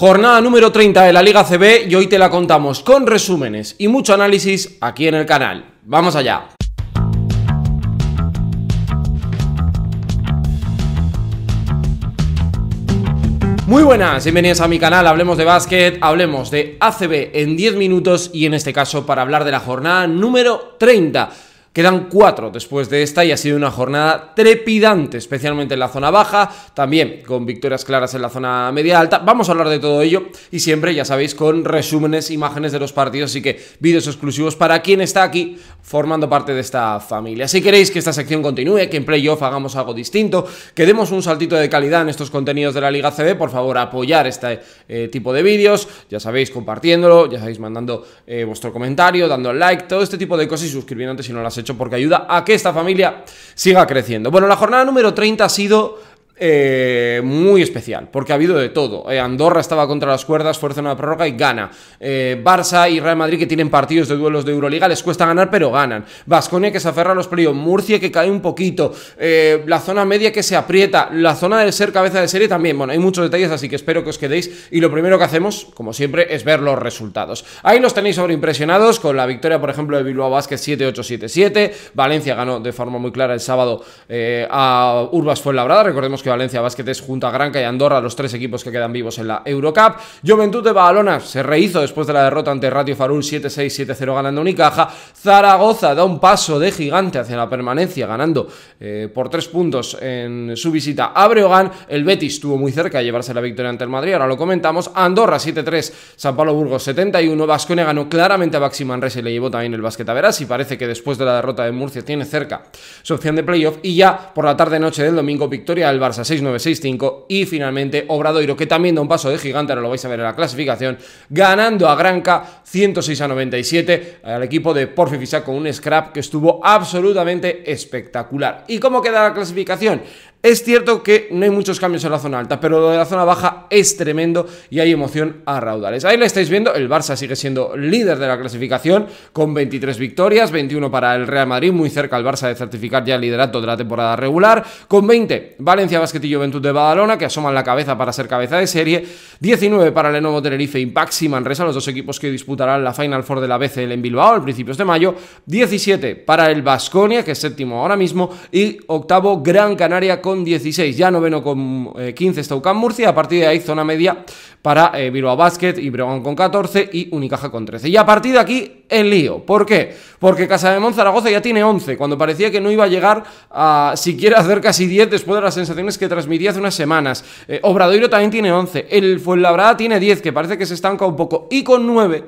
Jornada número 30 de la Liga CB y hoy te la contamos con resúmenes y mucho análisis aquí en el canal. ¡Vamos allá! Muy buenas, bienvenidos a mi canal Hablemos de Básquet, hablemos de ACB en 10 minutos y en este caso para hablar de la jornada número 30. Quedan cuatro después de esta y ha sido una jornada trepidante, especialmente en la zona baja, también con victorias claras en la zona media alta. Vamos a hablar de todo ello y siempre, ya sabéis, con resúmenes, imágenes de los partidos, y que vídeos exclusivos para quien está aquí formando parte de esta familia. Si queréis que esta sección continúe, que en playoff hagamos algo distinto, que demos un saltito de calidad en estos contenidos de la Liga CB, por favor apoyar este eh, tipo de vídeos, ya sabéis, compartiéndolo, ya sabéis, mandando eh, vuestro comentario, dando like, todo este tipo de cosas y suscribiéndote si no lo has hecho porque ayuda a que esta familia siga creciendo. Bueno, la jornada número 30 ha sido eh, muy especial, porque ha habido de todo. Eh, Andorra estaba contra las cuerdas, fuerza una prórroga y gana. Eh, Barça y Real Madrid, que tienen partidos de duelos de Euroliga, les cuesta ganar, pero ganan. Vasconia, que se aferra a los playoffs. Murcia, que cae un poquito. la zona media, que se aprieta. La zona del ser cabeza de serie también. Bueno, hay muchos detalles, así que espero que os quedéis. Y lo primero que hacemos, como siempre, es ver los resultados. Ahí los tenéis sobreimpresionados con la victoria, por ejemplo, de Bilbao Vázquez 7-8-7-7. Valencia ganó de forma muy clara el sábado a Urbas Fuenlabrada. Recordemos que Valencia Básquetes, junto a Granca y Andorra los tres equipos que quedan vivos en la Eurocup. Juventud de Badalona se rehizo después de la derrota ante Ratio Farul 7-6, 7-0 ganando Unicaja. Zaragoza da un paso de gigante hacia la permanencia ganando eh, por tres puntos en su visita a Breogán. El Betis estuvo muy cerca de llevarse la victoria ante el Madrid, ahora lo comentamos. Andorra 7-3, San Pablo Burgos 71, Vasconia ganó claramente a Baxi Manresa y le llevó también el básquet a Verás y parece que después de la derrota de Murcia tiene cerca su opción de playoff y ya por la tarde-noche del domingo victoria del Barça 6965 y finalmente Obradoiro que también da un paso de gigante, ahora lo vais a ver en la clasificación, ganando a Granca 106 a 97 al equipo de Porfi Fisac con un scrap que estuvo absolutamente espectacular. ¿Y cómo queda la clasificación? Es cierto que no hay muchos cambios en la zona alta, pero lo de la zona baja es tremendo y hay emoción a raudales. Ahí lo estáis viendo, el Barça sigue siendo líder de la clasificación con 23 victorias, 21 para el Real Madrid, muy cerca al Barça de certificar ya el liderato de la temporada regular, con 20 Valencia, Basquet y Juventud de Badalona, que asoman la cabeza para ser cabeza de serie, 19 para Lenovo Tenerife, y y Manresa, los dos equipos que disputarán la Final Four de la BCL en Bilbao a principios de mayo, 17 para el Vasconia, que es séptimo ahora mismo, y octavo Gran Canaria con 16, ya noveno con 15 eh, está Murcia, a partir de ahí zona media para eh, Bilbao Basket y Bregón con 14 y Unicaja con 13. Y a partir de aquí el lío. ¿Por qué? Porque Casa de Zaragoza ya tiene 11, cuando parecía que no iba a llegar a siquiera hacer casi 10 después de las sensaciones que transmitía hace unas semanas. Eh, Obradoiro también tiene 11, el Fuenlabrada tiene 10, que parece que se estanca un poco, y con 9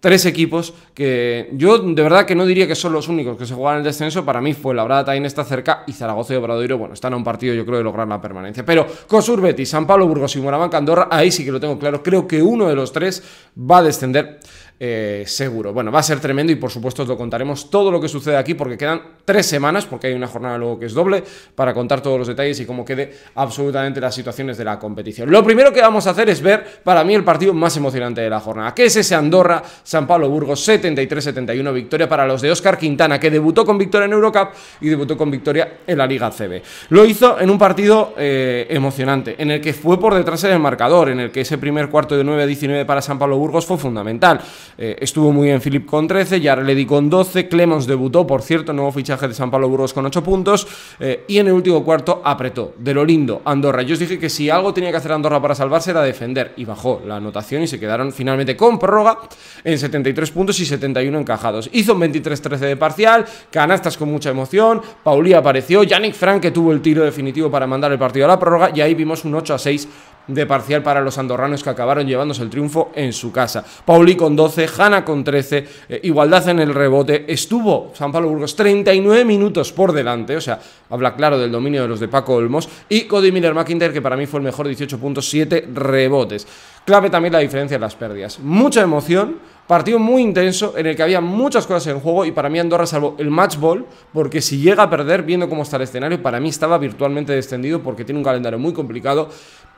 tres equipos que yo de verdad que no diría que son los únicos que se juegan el descenso. Para mí fue Labrada también está cerca y Zaragoza y Obradoiro, bueno, están a un partido yo creo de lograr la permanencia. Pero Cosur y San Pablo, Burgos y Moraván Andorra, ahí sí que lo tengo claro. Creo que uno de los tres va a descender. Eh, seguro. Bueno, va a ser tremendo y por supuesto os lo contaremos todo lo que sucede aquí porque quedan tres semanas, porque hay una jornada luego que es doble, para contar todos los detalles y cómo quede absolutamente las situaciones de la competición. Lo primero que vamos a hacer es ver para mí el partido más emocionante de la jornada, que es ese Andorra-San Pablo Burgos 73-71, victoria para los de Oscar Quintana, que debutó con victoria en Eurocup y debutó con victoria en la Liga CB. Lo hizo en un partido eh, emocionante, en el que fue por detrás en el marcador, en el que ese primer cuarto de 9-19 para San Pablo Burgos fue fundamental. Eh, estuvo muy bien Philip con 13, Yarledi con 12, Clemens debutó, por cierto, nuevo fichaje de San Pablo Burgos con 8 puntos, eh, y en el último cuarto apretó, de lo lindo, Andorra. Yo os dije que si algo tenía que hacer Andorra para salvarse era defender, y bajó la anotación y se quedaron finalmente con prórroga en 73 puntos y 71 encajados. Hizo un 23-13 de parcial, canastas con mucha emoción, Pauli apareció, Yannick Frank que tuvo el tiro definitivo para mandar el partido a la prórroga, y ahí vimos un 8-6 de parcial para los andorranos que acabaron llevándose el triunfo en su casa. Pauli con 12, Hanna con 13, eh, igualdad en el rebote. Estuvo San Pablo Burgos 39 minutos por delante, o sea, habla claro del dominio de los de Paco Olmos. Y Cody Miller McIntyre, que para mí fue el mejor, 18.7 rebotes. Clave también la diferencia en las pérdidas. Mucha emoción, partido muy intenso en el que había muchas cosas en juego y para mí Andorra salvó el match ball porque si llega a perder, viendo cómo está el escenario, para mí estaba virtualmente descendido porque tiene un calendario muy complicado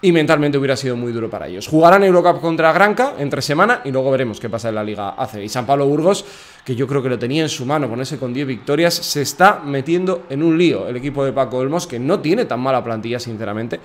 y mentalmente hubiera sido muy duro para ellos. Jugarán Eurocup contra Granca entre semana y luego veremos qué pasa en la Liga AC. Y San Pablo Burgos, que yo creo que lo tenía en su mano, ponerse con 10 victorias, se está metiendo en un lío el equipo de Paco Olmos, que no tiene tan mala plantilla, sinceramente,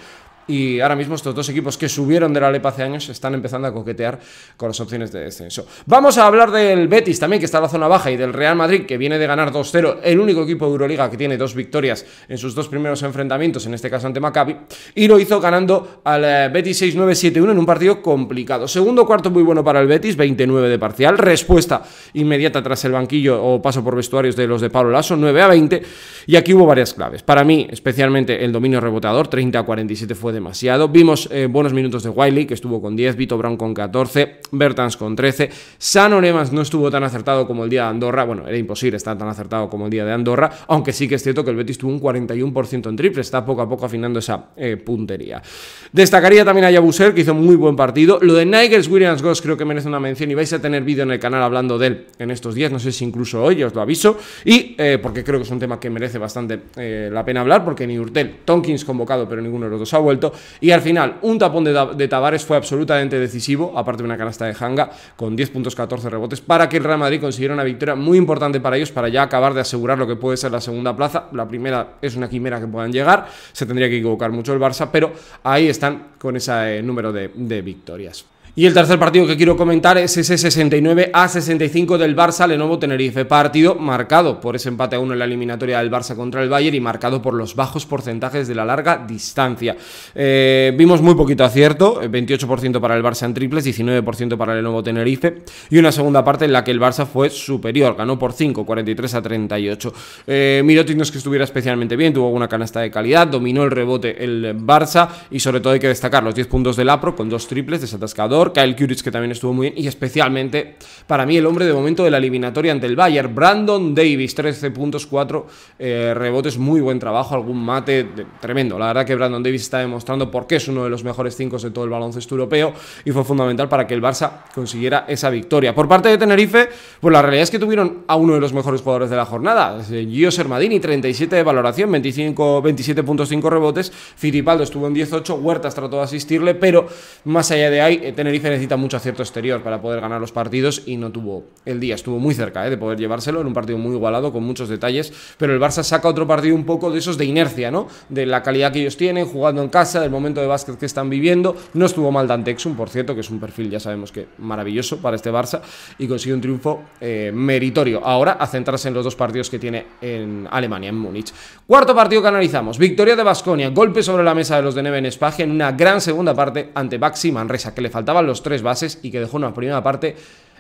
y ahora mismo estos dos equipos que subieron de la Lepa hace años están empezando a coquetear con las opciones de descenso. Vamos a hablar del Betis también, que está en la zona baja, y del Real Madrid, que viene de ganar 2-0, el único equipo de Euroliga que tiene dos victorias en sus dos primeros enfrentamientos, en este caso ante Maccabi, y lo hizo ganando al eh, Betis 6-9-7-1 en un partido complicado. Segundo cuarto muy bueno para el Betis, 29 de parcial, respuesta inmediata tras el banquillo o paso por vestuarios de los de Pablo Lasso, 9 20, y aquí hubo varias claves. Para mí, especialmente el dominio rebotador, 30 47 fue demasiado. Vimos eh, buenos minutos de Wiley, que estuvo con 10, Vito Brown con 14, Bertans con 13. San no estuvo tan acertado como el día de Andorra. Bueno, era imposible estar tan acertado como el día de Andorra, aunque sí que es cierto que el Betis tuvo un 41% en triple. Está poco a poco afinando esa eh, puntería. Destacaría también a Yabuser, que hizo muy buen partido. Lo de Nigels Williams Goss creo que merece una mención y vais a tener vídeo en el canal hablando de él en estos días. No sé si incluso hoy, os lo aviso. Y eh, porque creo que es un tema que merece bastante la pena hablar, porque ni Urtel, Tonkins convocado, pero ninguno de los dos ha vuelto. Y al final, un tapón de, Tavares fue absolutamente decisivo, aparte de una canasta de Hanga, con 10 puntos, 14 rebotes, para que el Real Madrid consiguiera una victoria muy importante para ellos, para ya acabar de asegurar lo que puede ser la segunda plaza. La primera es una quimera que puedan llegar, se tendría que equivocar mucho el Barça, pero ahí están con ese eh, número de, de victorias. Y el tercer partido que quiero comentar es ese 69 a 65 del Barça Lenovo Tenerife, partido marcado por ese empate a uno en la eliminatoria del Barça contra el Bayern y marcado por los bajos porcentajes de la larga distancia. Eh, vimos muy poquito acierto, 28% eh, para el Barça en triples, 19% para el Lenovo Tenerife y una segunda parte en la que el Barça fue superior, ganó por 5, 43 a 38. Eh, Mirotic que estuviera especialmente bien, tuvo una canasta de calidad, dominó el rebote el Barça y sobre todo hay que destacar los 10 puntos del Apro con dos triples desatascador Kyle Kuritz, que también estuvo muy bien, y especialmente para mí el hombre de momento de la eliminatoria ante el Bayern, Brandon Davis, 13.4 eh, rebotes, muy buen trabajo, algún mate tremendo. La verdad que Brandon Davis está demostrando por qué es uno de los mejores 5 de todo el baloncesto europeo y fue fundamental para que el Barça consiguiera esa victoria. Por parte de Tenerife, pues la realidad es que tuvieron a uno de los mejores jugadores de la jornada, Gio Sermadini, 37 de valoración, 27.5 rebotes, Firipaldo estuvo en 18, Huertas trató de asistirle, pero más allá de ahí, eh, Tenerife necesita mucho acierto exterior para poder ganar los partidos y no tuvo el día, estuvo muy cerca eh, de poder llevárselo en un partido muy igualado con muchos detalles, pero el Barça saca otro partido un poco de esos de inercia, ¿no? De la calidad que ellos tienen, jugando en casa, del momento de básquet que están viviendo, no estuvo mal Dante por cierto, que es un perfil ya sabemos que maravilloso para este Barça y consiguió un triunfo eh, meritorio. Ahora a centrarse en los dos partidos que tiene en Alemania, en Múnich. Cuarto partido que analizamos, victoria de Basconia, golpe sobre la mesa de los de Neven Espagia en una gran segunda parte ante Baxi Manresa, que le faltaba los tres bases y que dejó una primera parte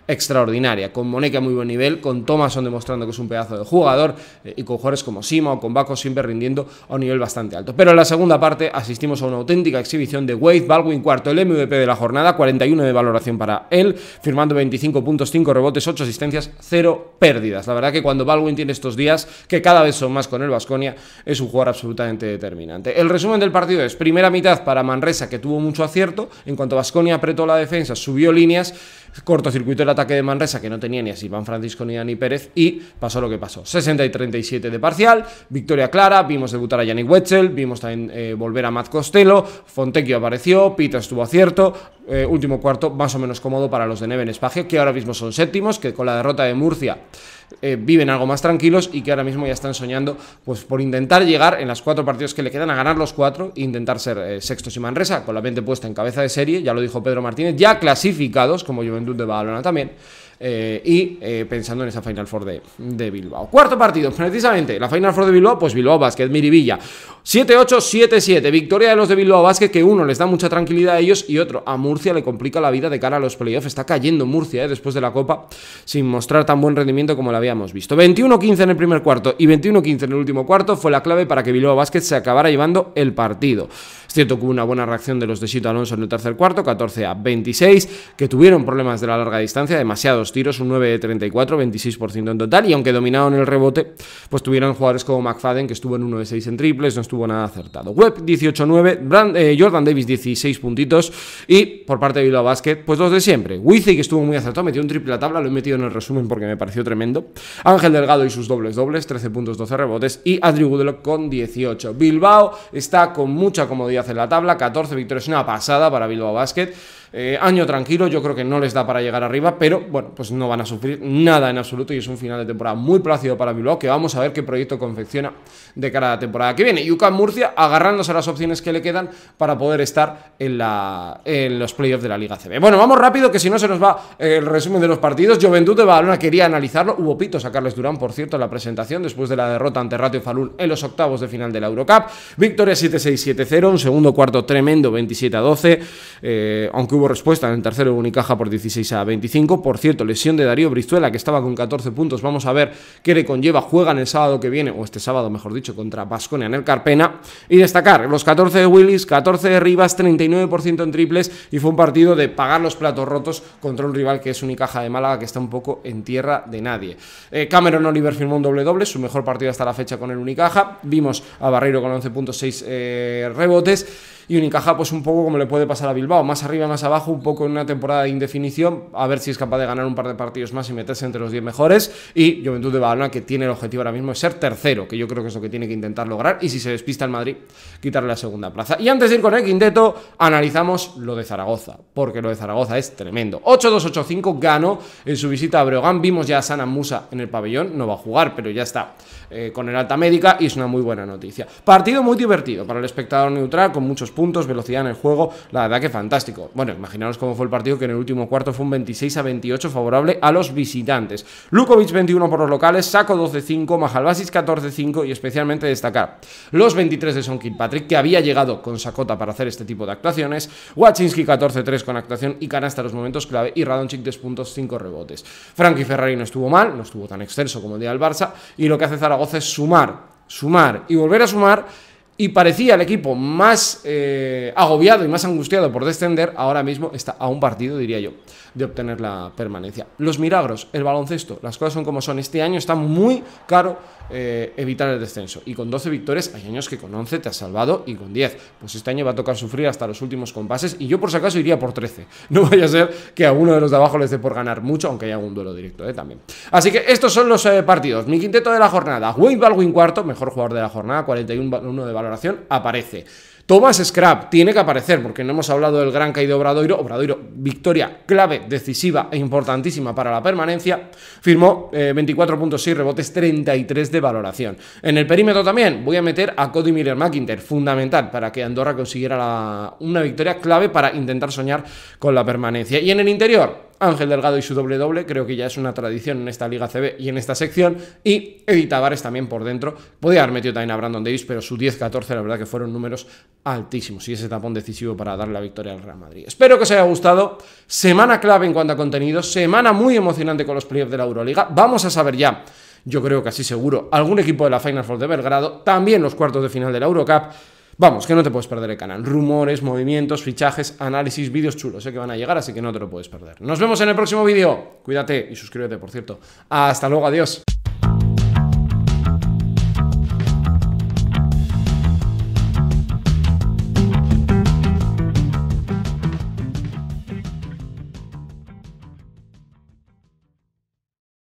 extraordinaria, con Moneque a muy buen nivel, con Thomason demostrando que es un pedazo de jugador eh, y con jugadores como Sima o con Baco siempre rindiendo a un nivel bastante alto. Pero en la segunda parte asistimos a una auténtica exhibición de Wade, Baldwin cuarto, el MVP de la jornada, 41 de valoración para él, firmando 25 puntos, 5 rebotes, 8 asistencias, 0 pérdidas. La verdad que cuando Baldwin tiene estos días, que cada vez son más con el Vasconia, es un jugador absolutamente determinante. El resumen del partido es primera mitad para Manresa, que tuvo mucho acierto, en cuanto Vasconia apretó la defensa, subió líneas cortocircuito el ataque de Manresa, que no tenía ni a Silván Francisco ni a Dani Pérez, y pasó lo que pasó. 60 y 37 de parcial, victoria clara, vimos debutar a Yannick Wetzel, vimos también eh, volver a Matt Costello, Fontecchio apareció, Pita estuvo acierto, eh, último cuarto más o menos cómodo para los de Neven Espagio, que ahora mismo son séptimos, que con la derrota de Murcia eh, viven algo más tranquilos y que ahora mismo ya están soñando pues, por intentar llegar en las cuatro partidos que le quedan a ganar los cuatro e intentar ser eh, sextos y Manresa, con la mente puesta en cabeza de serie, ya lo dijo Pedro Martínez, ya clasificados, como Juventud de Badalona también, eh, y eh, pensando en esa Final Four de, Bilbao. Cuarto partido, precisamente, la Final Four de Bilbao, pues Bilbao Basket, Miribilla. 7-8, 7-7, victoria de los de Bilbao Basket, que uno les da mucha tranquilidad a ellos y otro a Murcia le complica la vida de cara a los playoffs. Está cayendo Murcia eh, después de la Copa sin mostrar tan buen rendimiento como lo habíamos visto. 21-15 en el primer cuarto y 21-15 en el último cuarto fue la clave para que Bilbao Basket se acabara llevando el partido. Es cierto que hubo una buena reacción de los de Sito Alonso en el tercer cuarto, 14 26, que tuvieron problemas de la larga distancia, demasiados tiros, un 9 de 34, 26% en total, y aunque dominaron el rebote, pues tuvieron jugadores como McFadden, que estuvo en 1 de 6 en triples, no estuvo nada acertado. Webb 18-9, eh, Jordan Davis 16 puntitos, y por parte de Bilbao Basket, pues dos de siempre. Wizzy, que estuvo muy acertado, metió un triple a tabla, lo he metido en el resumen porque me pareció tremendo. Ángel Delgado y sus dobles dobles, 13 puntos, 12 rebotes, y Andrew Goodlock con 18. Bilbao está con mucha comodidad en la tabla, 14 victorias, una pasada para Bilbao Basket. Eh, año tranquilo, yo creo que no les da para llegar arriba, pero bueno, pues no van a sufrir nada en absoluto y es un final de temporada muy plácido para Bilbao, que vamos a ver qué proyecto confecciona de cara a la temporada que viene. UCAM Murcia agarrándose a las opciones que le quedan para poder estar en, la, en los playoffs de la Liga CB. Bueno, vamos rápido, que si no se nos va eh, el resumen de los partidos. Juventud de Badalona quería analizarlo, hubo pitos a Carles Durán, por cierto, en la presentación, después de la derrota ante Ratio Falul en los octavos de final de la Eurocup. Victoria 7-6-7-0, un segundo cuarto tremendo, 27-12, eh, aunque hubo respuesta en el tercero de Unicaja por 16 a 25. Por cierto, lesión de Darío Brizuela, que estaba con 14 puntos. Vamos a ver qué le conlleva. Juegan el sábado que viene, o este sábado, mejor dicho, contra Basconia en el Carpena. Y destacar, los 14 de Willis, 14 de Rivas, 39% en triples. Y fue un partido de pagar los platos rotos contra un rival que es Unicaja de Málaga, que está un poco en tierra de nadie. Eh, Cameron Oliver firmó un doble-doble, su mejor partido hasta la fecha con el Unicaja. Vimos a Barreiro con 11.6 eh, rebotes y Unicaja pues un poco como le puede pasar a Bilbao, más arriba, más abajo, un poco en una temporada de indefinición, a ver si es capaz de ganar un par de partidos más y meterse entre los 10 mejores y Juventud de Badalona que tiene el objetivo ahora mismo es ser tercero, que yo creo que es lo que tiene que intentar lograr y si se despista el Madrid, quitarle la segunda plaza. Y antes de ir con el quinteto, analizamos lo de Zaragoza, porque lo de Zaragoza es tremendo. 8-2-8-5 ganó en su visita a Breogán, vimos ya a Sana Musa en el pabellón, no va a jugar, pero ya está eh, con el alta médica y es una muy buena noticia. Partido muy divertido para el espectador neutral, con muchos puntos, velocidad en el juego, la verdad que fantástico. Bueno, imaginaros cómo fue el partido que en el último cuarto fue un 26 a 28 favorable a los visitantes. Lukovic 21 por los locales, Saco 12-5, Majalbasis 14-5 y especialmente destacar los 23 de Son Kilpatrick que había llegado con sacota para hacer este tipo de actuaciones, Wachinski 14-3 con actuación y canasta hasta los momentos clave y Radonchik 10 puntos, 5 rebotes. Frankie Ferrari no estuvo mal, no estuvo tan extenso como el día del Barça y lo que hace Zaragoza es sumar, sumar y volver a sumar y parecía el equipo más eh, agobiado y más angustiado por descender, ahora mismo está a un partido, diría yo de obtener la permanencia. Los milagros, el baloncesto, las cosas son como son. Este año está muy caro eh, evitar el descenso. Y con 12 victorias, hay años que con 11 te has salvado y con 10. Pues este año va a tocar sufrir hasta los últimos compases y yo por si acaso iría por 13. No vaya a ser que a uno de los de abajo les dé por ganar mucho, aunque haya un duelo directo eh, también. Así que estos son los eh, partidos. Mi quinteto de la jornada. Wayne Baldwin cuarto, mejor jugador de la jornada, 41 de valoración, aparece. Thomas Scrap tiene que aparecer, porque no hemos hablado del gran caído Obradoiro. Obradoiro victoria clave, decisiva e importantísima para la permanencia, firmó 24.6 eh, rebotes, 33 de valoración. En el perímetro también voy a meter a Cody Miller McIntyre, fundamental para que Andorra consiguiera una victoria clave para intentar soñar con la permanencia. Y en el interior, Ángel Delgado y su doble doble, creo que ya es una tradición en esta Liga CB y en esta sección. Y Edith Tavares también por dentro. Podía haber metido también a Brandon Davis, pero su 10-14, la verdad que fueron números altísimos. Y ese tapón decisivo para dar la victoria al Real Madrid. Espero que os haya gustado semana clave en cuanto a contenido, semana muy emocionante con los playoffs de la Euroliga. Vamos a saber ya, yo creo que así seguro, algún equipo de la Final Four de Belgrado, también los cuartos de final de la Eurocup. Vamos, que no te puedes perder el canal. Rumores, movimientos, fichajes, análisis, vídeos chulos, sé que van a llegar, así que no te lo puedes perder. Nos vemos en el próximo vídeo. Cuídate y suscríbete, por cierto. Hasta luego, adiós.